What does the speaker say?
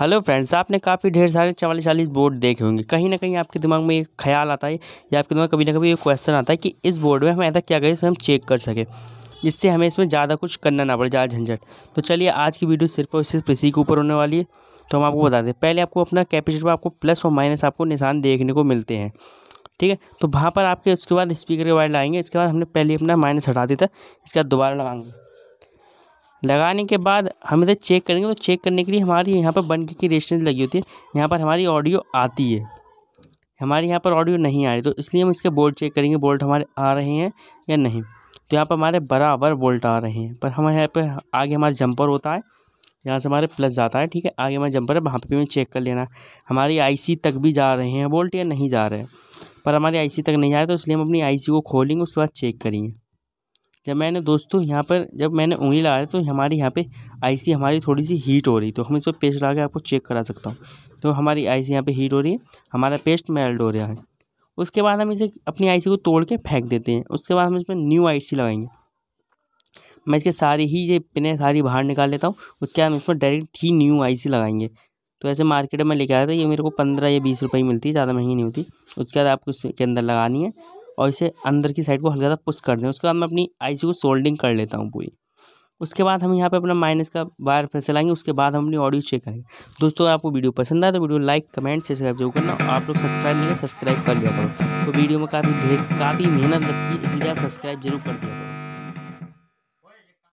hello friends आपने काफ़ी ढेर सारे चवालीस चालीस बोर्ड देखे होंगे कहीं ना कहीं आपके दिमाग में एक ख्याल आता है या आपके दिमाग में कभी ना कभी एक क्वेश्चन आता है कि इस बोर्ड में हम ऐसा क्या करें हम चेक कर सकें जिससे हमें इसमें ज़्यादा कुछ करना ना पड़े ज़्यादा झंझट तो चलिए आज की वीडियो सिर्फ और सिर्फ इसी के ऊपर होने वाली है तो हम आपको बता दें पहले आपको अपना कैपेसिटर पर आपको प्लस और माइनस आपको निशान देखने को मिलते हैं ठीक है तो वहाँ पर आपके उसके बाद स्पीकर के वायर लाएंगे इसके बाद हमने पहले अपना माइनस हटा दिया था इसके बाद दोबारा लगाएंगे लगाने के बाद हम इधर चेक करेंगे तो चेक करने के लिए हमारी यहाँ पर बन की रेस्टेंस लगी होती है यहाँ पर हमारी ऑडियो आती है हमारे यहाँ पर ऑडियो नहीं आ रही तो इसलिए हम इसके बोल्ट चेक करेंगे बोल्ट हमारे आ रहे हैं या नहीं तो यहाँ पर हमारे बराबर बोल्ट आ रहे हैं पर हमारे यहाँ पर आगे हमारा जंपर होता है यहाँ से हमारे प्लस जाता है ठीक है आगे हमारा जंपर है वहाँ पर भी हमें चेक कर लेना हमारी आईसी तक भी जा रहे हैं बोल्ट या नहीं जा रहे पर हमारी आईसी तक नहीं जा रहे तो इसलिए हम अपनी आईसी को खोलेंगे उसके बाद चेक करेंगे जब मैंने दोस्तों यहाँ पर जब मैंने उंगली लगा तो हमारे यहाँ पे आईसी हमारी थोड़ी सी हीट हो रही तो हम इस पर पेस्ट लगा के आपको चेक करा सकता हूँ तो हमारी आईसी यहाँ पे हीट हो रही है हमारा पेस्ट मेल्ट हो रहा है उसके बाद हम इसे अपनी आईसी को तोड़ के फेंक देते हैं उसके बाद हम इसमें न्यू आईसी लगाएंगे मैं इसके सारी ही ये पिने सारी बाहर निकाल लेता हूँ उसके बाद हम इसमें डायरेक्ट ही न्यू आईसी लगाएंगे तो ऐसे मार्केट में लेके आया था ये मेरे को पंद्रह या बीस रुपये मिलती है ज़्यादा महंगी नहीं होती उसके बाद आपको इसके अंदर लगानी है और इसे अंदर की साइड को हल्का सा पुश कर दें उसके बाद मैं अपनी आई को सोल्डिंग कर लेता हूँ पूरी उसके बाद हम यहाँ पे अपना माइनस का वायर फिर चलाएंगे उसके बाद हम अपनी ऑडियो चेक करेंगे दोस्तों आपको वीडियो पसंद आए तो वीडियो लाइक कमेंट से सब्सक्राइब जरूर करना और आप लोग सब्सक्राइब नहीं है सब्सक्राइब कर लिया करो तो वीडियो में काफ़ी ढेर काफ़ी मेहनत लगती है इसीलिए आप सब्सक्राइब जरूर कर दिया करो